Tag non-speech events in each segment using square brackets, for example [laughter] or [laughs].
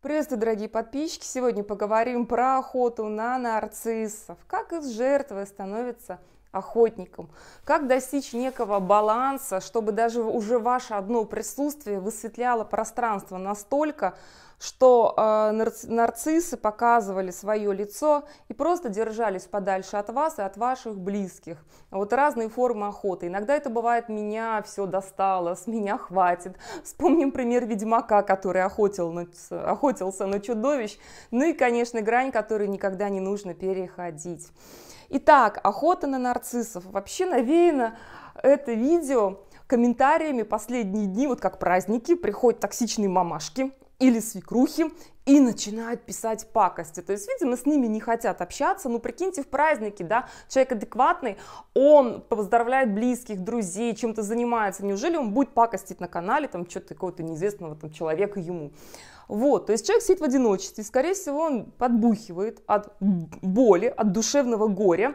Приветствую, дорогие подписчики! Сегодня поговорим про охоту на нарциссов. Как из жертвы становится охотником? Как достичь некого баланса, чтобы даже уже ваше одно присутствие высветляло пространство настолько, что э, нарциссы, показывали свое лицо и просто держались подальше от вас и от ваших близких. Вот разные формы охоты. Иногда это бывает «меня все достало», «с меня хватит». Вспомним пример Ведьмака, который охотил на, охотился на чудовищ. Ну и, конечно, грань, которую никогда не нужно переходить. Итак, охота на нарциссов. Вообще навеяно это видео комментариями последние дни, вот как праздники, приходят токсичные мамашки, или свекрухи и начинают писать пакости. То есть, видимо, с ними не хотят общаться. Ну, прикиньте, в празднике, да, человек адекватный, он поздравляет близких, друзей, чем-то занимается. Неужели он будет пакостить на канале там что-то какого-то неизвестного там человека ему? Вот, то есть человек сидит в одиночестве, скорее всего, он подбухивает от боли, от душевного горя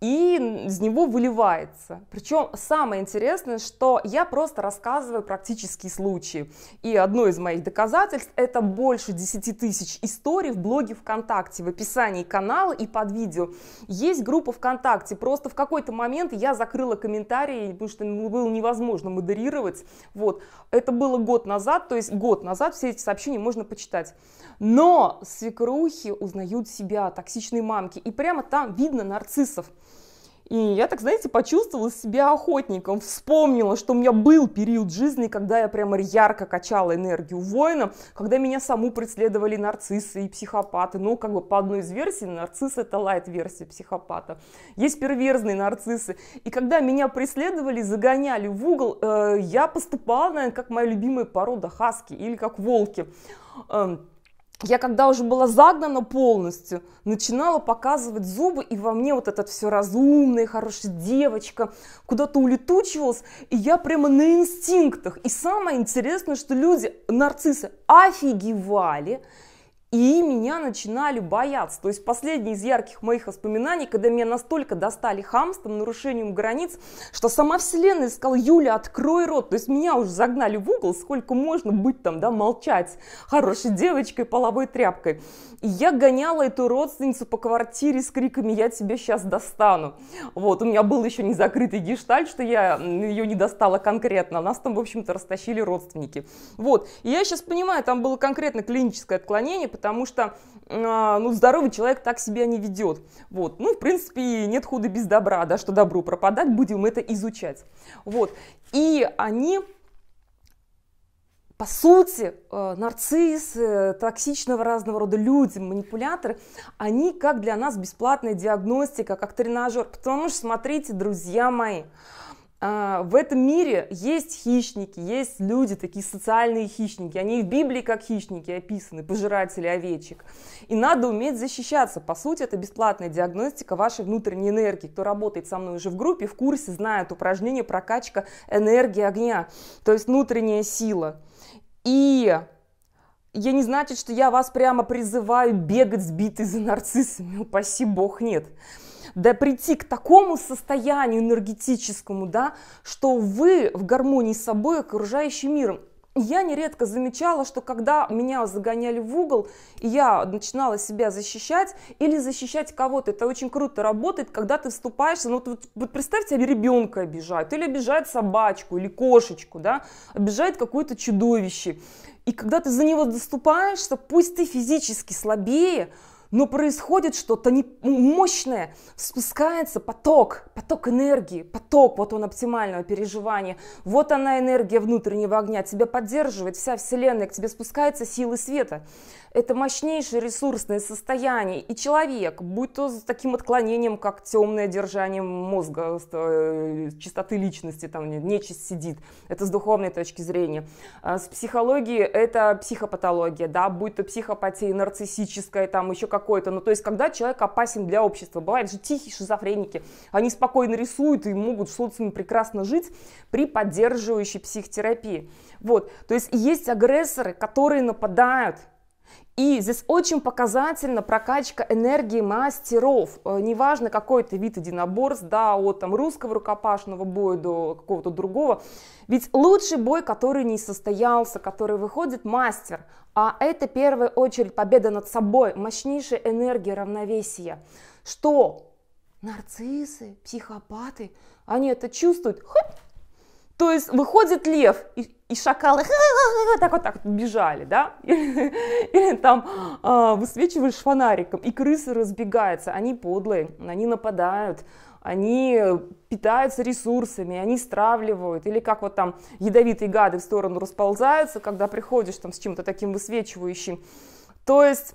и из него выливается. Причем самое интересное, что я просто рассказываю практические случаи. И одно из моих доказательств – это больше 10 тысяч историй в блоге ВКонтакте. В описании канала и под видео есть группа ВКонтакте. Просто в какой-то момент я закрыла комментарии, потому что было невозможно модерировать. Вот. Это было год назад, то есть год назад все эти сообщения можно почитать. Но свекрухи узнают себя, токсичные мамки. И прямо там видно нарциссов. И я так, знаете, почувствовала себя охотником, вспомнила, что у меня был период жизни, когда я прямо ярко качала энергию воина, когда меня саму преследовали нарциссы и психопаты. Ну, как бы по одной из версий, нарцисс это лайт-версия психопата. Есть перверзные нарциссы. И когда меня преследовали, загоняли в угол, э, я поступала, наверное, как моя любимая порода хаски или как волки. Э, я когда уже была загнана полностью, начинала показывать зубы, и во мне вот этот все разумный хорошая девочка куда-то улетучивалась, и я прямо на инстинктах. И самое интересное, что люди, нарциссы, офигевали, и меня начинали бояться. То есть последний из ярких моих воспоминаний, когда меня настолько достали хамством, нарушением границ, что сама вселенная сказала, Юля, открой рот. То есть меня уже загнали в угол, сколько можно быть там, да, молчать хорошей девочкой, половой тряпкой. И я гоняла эту родственницу по квартире с криками «Я тебя сейчас достану». Вот, у меня был еще не закрытый гештальт, что я ее не достала конкретно. А нас там, в общем-то, растащили родственники. Вот, и я сейчас понимаю, там было конкретно клиническое отклонение, потому что а, ну, здоровый человек так себя не ведет. Вот. Ну, в принципе, нет худа без добра, да, что добру пропадать, будем это изучать. Вот. И они по сути, э, нарциссы, токсичного разного рода люди, манипуляторы, они как для нас бесплатная диагностика, как тренажер. Потому что, смотрите, друзья мои, а, в этом мире есть хищники, есть люди, такие социальные хищники. Они в Библии как хищники описаны, пожиратели овечек. И надо уметь защищаться. По сути, это бесплатная диагностика вашей внутренней энергии. Кто работает со мной уже в группе, в курсе, знает упражнение прокачка энергии огня, то есть внутренняя сила. И я не значит, что я вас прямо призываю бегать сбитый за нарциссами, упаси бог, нет. Нет да, прийти к такому состоянию энергетическому, да, что вы в гармонии с собой, окружающим миром. Я нередко замечала, что когда меня загоняли в угол, и я начинала себя защищать или защищать кого-то, это очень круто работает, когда ты вступаешься. ну вот, вот представьте, ребенка обижают, или обижают собачку, или кошечку, да, обижает какое-то чудовище. И когда ты за него доступаешься, пусть ты физически слабее, но происходит что-то не... мощное, спускается поток, поток энергии, поток вот он оптимального переживания, вот она энергия внутреннего огня, тебя поддерживает вся Вселенная, к тебе спускается силы света. Это мощнейшее ресурсное состояние, и человек, будь то с таким отклонением, как темное держание мозга, э, э, чистоты личности, там нечисть сидит, это с духовной точки зрения. А с психологии это психопатология, да, будь то психопатия нарциссическая, там еще как какой-то. Ну, то есть, когда человек опасен для общества. Бывают же тихие шизофреники. Они спокойно рисуют и могут в социуме прекрасно жить при поддерживающей психотерапии. Вот. То есть, есть агрессоры, которые нападают и здесь очень показательна прокачка энергии мастеров. Э, неважно, какой это вид единоборств, да, от там, русского рукопашного боя до какого-то другого. Ведь лучший бой, который не состоялся, который выходит мастер, а это в первую очередь победа над собой, мощнейшая энергия равновесия. Что нарциссы, психопаты, они это чувствуют, хоп, то есть выходит лев, и, и шакалы [laughs] так вот так вот бежали, да? [laughs] Или, там э, высвечиваешь фонариком, и крысы разбегаются, они подлые, они нападают, они питаются ресурсами, они стравливают, или как вот там ядовитые гады в сторону расползаются, когда приходишь там с чем-то таким высвечивающим. То есть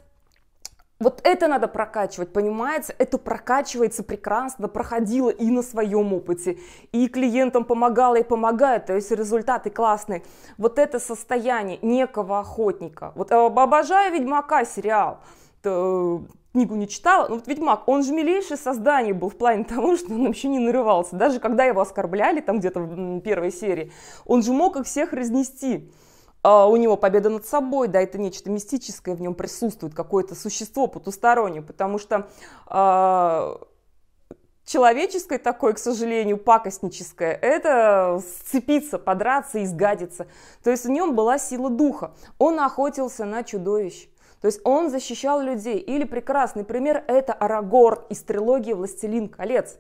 вот это надо прокачивать, понимаете? Это прокачивается прекрасно, проходило и на своем опыте, и клиентам помогало и помогает, то есть результаты классные. Вот это состояние некого охотника. Вот э, обожаю «Ведьмака» сериал, э, книгу не читала, но вот Ведьмак, он же милейшее создание был в плане того, что он вообще не нарывался. Даже когда его оскорбляли там где-то в первой серии, он же мог их всех разнести. А, у него победа над собой, да, это нечто мистическое в нем присутствует, какое-то существо потустороннее, потому что э, а, человеческое такое, к сожалению, пакостническое, это сцепиться, подраться, изгадиться. То есть в нем была сила духа. Он охотился на чудовищ. То есть он защищал людей. Или прекрасный пример – это Арагорн из трилогии «Властелин колец».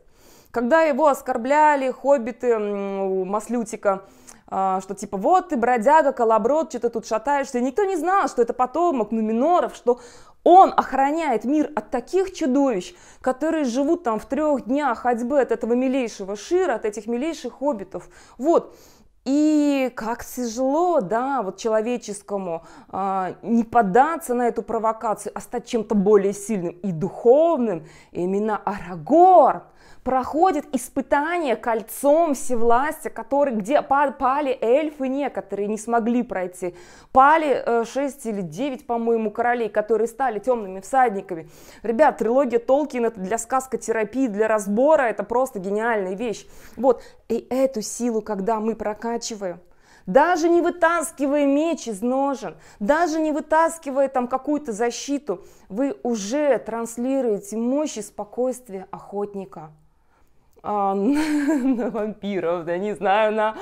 Когда его оскорбляли хоббиты Маслютика – а, что типа вот ты бродяга, колоброд, что то тут шатаешься. И никто не знал, что это потомок Нуминоров, что он охраняет мир от таких чудовищ, которые живут там в трех днях ходьбы от этого милейшего Шира, от этих милейших хоббитов. Вот. И как тяжело, да, вот человеческому э, не поддаться на эту провокацию, а стать чем-то более сильным и духовным. И именно Арагор проходит испытание кольцом всевластия, который, где пали эльфы некоторые, не смогли пройти. Пали 6 э, или 9, по-моему, королей, которые стали темными всадниками. Ребят, трилогия Толкина для терапии, для разбора, это просто гениальная вещь. Вот, и эту силу, когда мы прокачиваем, даже не вытаскивая меч из ножен, даже не вытаскивая там какую-то защиту, вы уже транслируете мощь и спокойствие охотника. А, [laughs] на вампиров, да не знаю, на,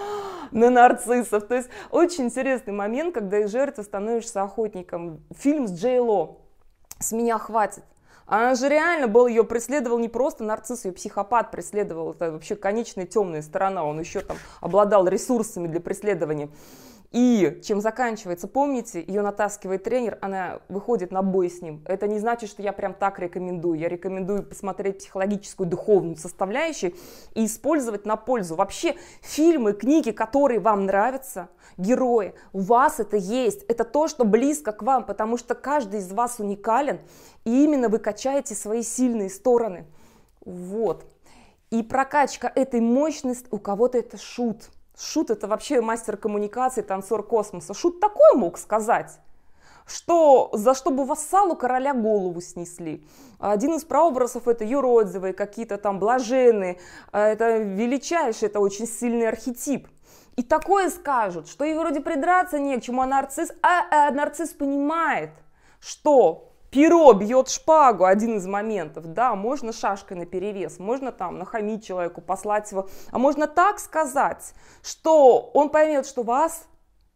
на нарциссов. То есть очень интересный момент, когда из жертвы становишься охотником. Фильм с Джей Ло. С меня хватит. Она же реально был ее преследовал не просто нарцисс, ее психопат преследовал. Это вообще конечная темная сторона. Он еще там обладал ресурсами для преследования. И чем заканчивается, помните, ее натаскивает тренер, она выходит на бой с ним. Это не значит, что я прям так рекомендую. Я рекомендую посмотреть психологическую, духовную составляющую и использовать на пользу. Вообще фильмы, книги, которые вам нравятся, герои, у вас это есть. Это то, что близко к вам, потому что каждый из вас уникален, и именно вы качаете свои сильные стороны. Вот. И прокачка этой мощности у кого-то это шут – Шут это вообще мастер коммуникации, танцор космоса. Шут такой мог сказать, что за что бы вассалу короля голову снесли. Один из прообразов это юродивые, какие-то там блаженные. А, это величайший, это очень сильный архетип. И такое скажут, что и вроде придраться не к чему, а нарцисс, а, а нарцисс понимает, что перо бьет шпагу, один из моментов, да, можно шашкой на перевес, можно там нахамить человеку, послать его, а можно так сказать, что он поймет, что вас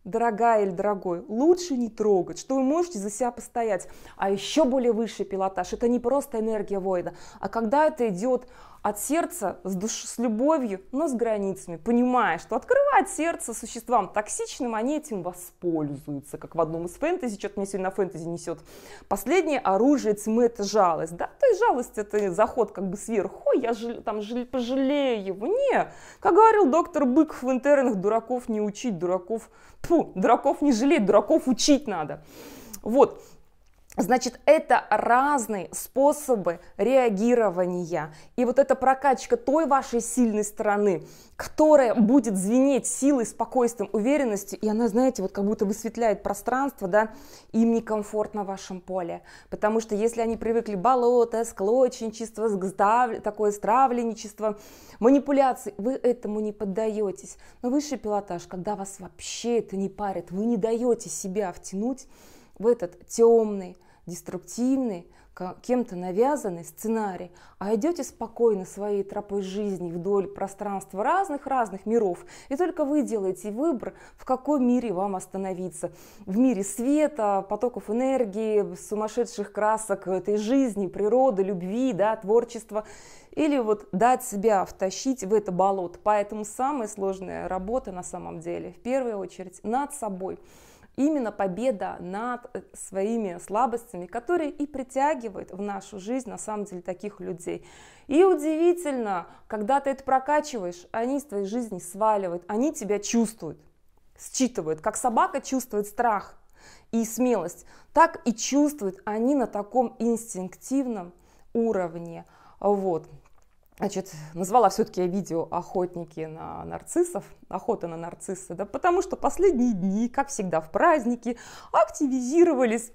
дорогая или дорогой, лучше не трогать, что вы можете за себя постоять. А еще более высший пилотаж – это не просто энергия воина, а когда это идет от сердца, с души, с любовью, но с границами, понимая, что открывать сердце существам токсичным, они этим воспользуются, как в одном из фэнтези, что-то мне сегодня на фэнтези несет. Последнее оружие тьмы – это жалость, да, то есть жалость – это заход как бы сверху, Ой, я жал, там жал, пожалею его, не, как говорил доктор Быков в интернах, дураков не учить, дураков, Пу, дураков не жалеть, дураков учить надо. Вот. Значит, это разные способы реагирования. И вот эта прокачка той вашей сильной стороны, которая будет звенеть силой, спокойствием, уверенностью, и она, знаете, вот как будто высветляет пространство, да, им некомфортно в вашем поле. Потому что если они привыкли болото, склочничество, такое стравленничество, манипуляции, вы этому не поддаетесь. Но высший пилотаж, когда вас вообще это не парит, вы не даете себя втянуть в этот темный, деструктивный, кем-то навязанный сценарий, а идете спокойно своей тропой жизни вдоль пространства разных-разных миров, и только вы делаете выбор, в каком мире вам остановиться. В мире света, потоков энергии, сумасшедших красок этой жизни, природы, любви, да, творчества, или вот дать себя втащить в это болото. Поэтому самая сложная работа на самом деле, в первую очередь, над собой именно победа над э, своими слабостями, которые и притягивают в нашу жизнь на самом деле таких людей. И удивительно, когда ты это прокачиваешь, они из твоей жизни сваливают, они тебя чувствуют, считывают, как собака чувствует страх и смелость, так и чувствуют они на таком инстинктивном уровне. Вот. Значит, назвала все-таки видео «Охотники на нарциссов», «Охота на нарциссы», да потому что последние дни, как всегда в праздники, активизировались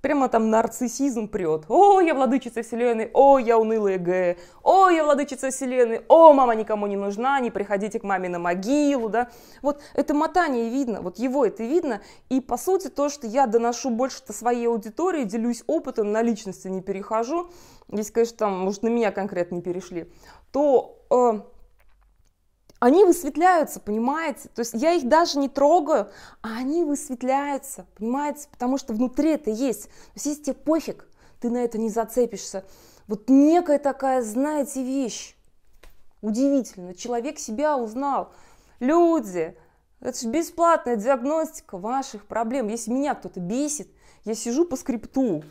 Прямо там нарциссизм прет. О, я владычица вселенной, о, я унылая Г, о, я владычица вселенной, о, мама никому не нужна, не приходите к маме на могилу, да. Вот это мотание видно, вот его это видно. И по сути то, что я доношу больше-то своей аудитории, делюсь опытом, на личности не перехожу, если, конечно, там, может, на меня конкретно не перешли, то э, они высветляются, понимаете? То есть я их даже не трогаю, а они высветляются, понимаете? Потому что внутри это есть. То есть если тебе пофиг, ты на это не зацепишься. Вот некая такая, знаете, вещь. Удивительно, человек себя узнал. Люди, это же бесплатная диагностика ваших проблем. Если меня кто-то бесит, я сижу по скрипту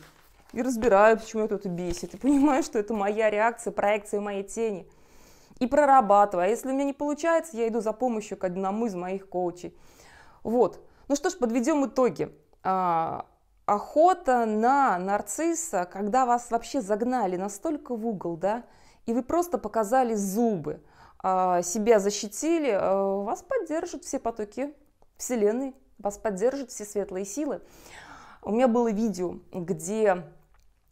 и разбираю, почему кто-то бесит. И понимаю, что это моя реакция, проекция моей тени – и прорабатываю. А если у меня не получается, я иду за помощью к одному из моих коучей. Вот. Ну что ж, подведем итоги. А, охота на нарцисса, когда вас вообще загнали настолько в угол, да, и вы просто показали зубы, а, себя защитили, а, вас поддержат все потоки Вселенной, вас поддержат все светлые силы. У меня было видео, где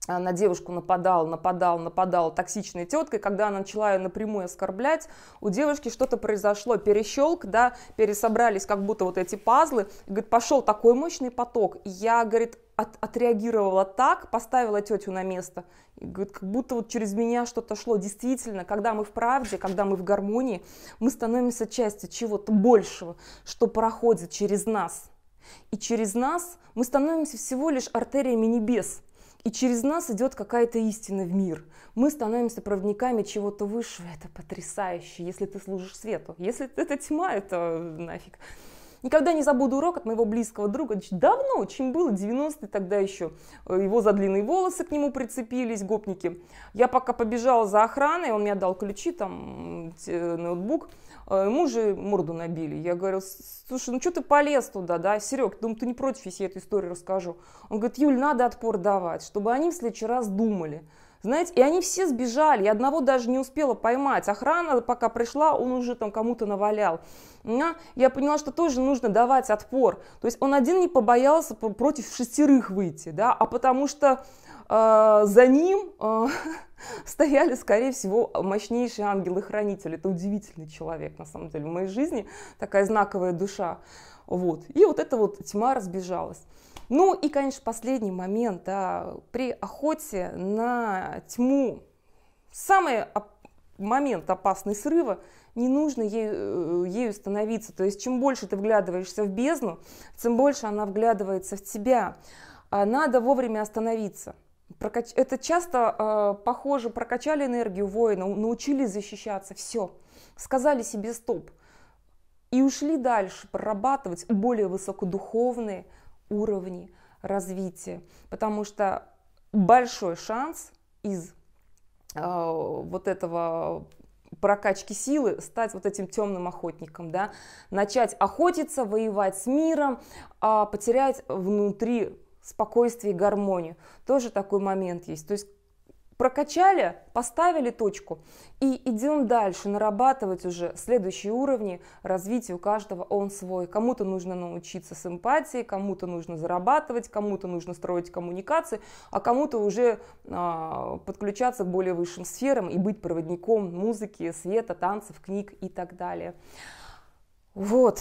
а, на девушку нападал, нападал, нападал токсичной теткой, когда она начала ее напрямую оскорблять, у девушки что-то произошло, перещелк, да, пересобрались как будто вот эти пазлы, и, говорит, пошел такой мощный поток, и я, говорит, от, отреагировала так, поставила тетю на место, и, говорит, как будто вот через меня что-то шло, действительно, когда мы в правде, когда мы в гармонии, мы становимся частью чего-то большего, что проходит через нас, и через нас мы становимся всего лишь артериями небес – и через нас идет какая-то истина в мир. Мы становимся проводниками чего-то высшего. Это потрясающе, если ты служишь свету. Если это тьма, это нафиг. Никогда не забуду урок от моего близкого друга, давно, чем было, 90-е тогда еще. Э, его за длинные волосы к нему прицепились гопники. Я пока побежала за охраной, он мне дал ключи, там, ноутбук. Э, ему же морду набили. Я говорю, слушай, ну что ты полез туда, да? Серег, думаю, ты не против, если я эту историю расскажу. Он говорит, Юль, надо отпор давать, чтобы они в следующий раз думали. Знаете, и они все сбежали, я одного даже не успела поймать. Охрана пока пришла, он уже там кому-то навалял. А? Я поняла, что тоже нужно давать отпор. То есть он один не побоялся против шестерых выйти, да, а потому что э, за ним э, [laughs] стояли, скорее всего, мощнейшие ангелы-хранители. Это удивительный человек, на самом деле, в моей жизни, такая знаковая душа. Вот. И вот эта вот тьма разбежалась. Ну и, конечно, последний момент. Да, при охоте на тьму самый оп момент опасный срыва не нужно ею, э, ею становиться. То есть чем больше ты вглядываешься в бездну, тем больше она вглядывается в тебя. А надо вовремя остановиться. Прокач... Это часто э, похоже, прокачали энергию воина, научили защищаться, все, сказали себе стоп и ушли дальше прорабатывать более высокодуховные, уровни развития, потому что большой шанс из э, вот этого прокачки силы стать вот этим темным охотником, да, начать охотиться, воевать с миром, а потерять внутри спокойствие и гармонию. Тоже такой момент есть. То есть прокачали, поставили точку и идем дальше, нарабатывать уже следующие уровни развития у каждого он свой. Кому-то нужно научиться с эмпатией, кому-то нужно зарабатывать, кому-то нужно строить коммуникации, а кому-то уже а, подключаться к более высшим сферам и быть проводником музыки, света, танцев, книг и так далее. Вот,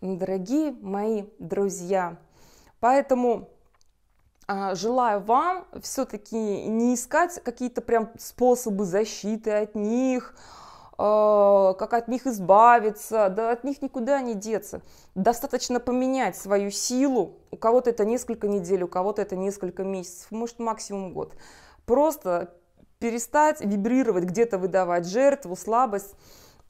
дорогие мои друзья, поэтому а, желаю вам все-таки не искать какие-то прям способы защиты от них, а, как от них избавиться, да от них никуда не деться. Достаточно поменять свою силу, у кого-то это несколько недель, у кого-то это несколько месяцев, может максимум год. Просто перестать вибрировать, где-то выдавать жертву, слабость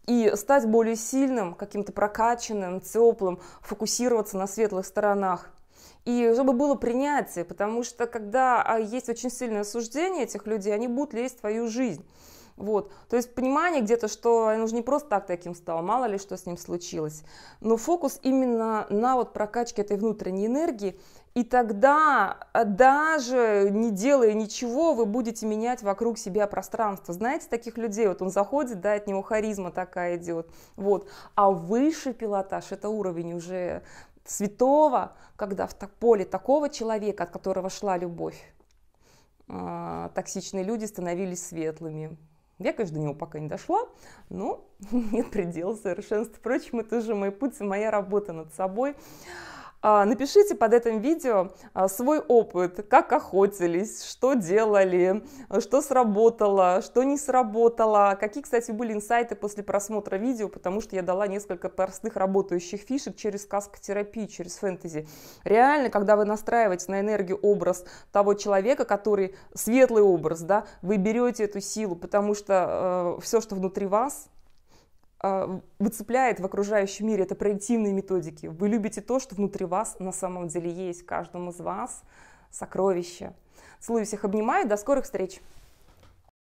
и стать более сильным, каким-то прокачанным, теплым, фокусироваться на светлых сторонах – и чтобы было принятие, потому что когда а, есть очень сильное осуждение этих людей, они будут лезть в твою жизнь. Вот. То есть понимание где-то, что он уже не просто так таким стал, мало ли что с ним случилось. Но фокус именно на вот прокачке этой внутренней энергии. И тогда, а, даже не делая ничего, вы будете менять вокруг себя пространство. Знаете, таких людей, вот он заходит, да, от него харизма такая идет. Вот. А высший пилотаж – это уровень уже святого, когда в поле такого человека, от которого шла любовь, а, токсичные люди становились светлыми. Я, конечно, до него пока не дошла, но [laughs] нет предела совершенства. Впрочем, это же мой путь и моя работа над собой. А, напишите под этим видео а, свой опыт, как охотились, что делали, что сработало, что не сработало, какие, кстати, были инсайты после просмотра видео, потому что я дала несколько простых работающих фишек через каскотерапию, через фэнтези. Реально, когда вы настраиваете на энергию образ того человека, который светлый образ, да, вы берете эту силу, потому что э, все, что внутри вас, а, выцепляет в окружающем мире, это проективные методики. Вы любите то, что внутри вас на самом деле есть, каждому из вас сокровище. Целую всех, обнимаю, до скорых встреч!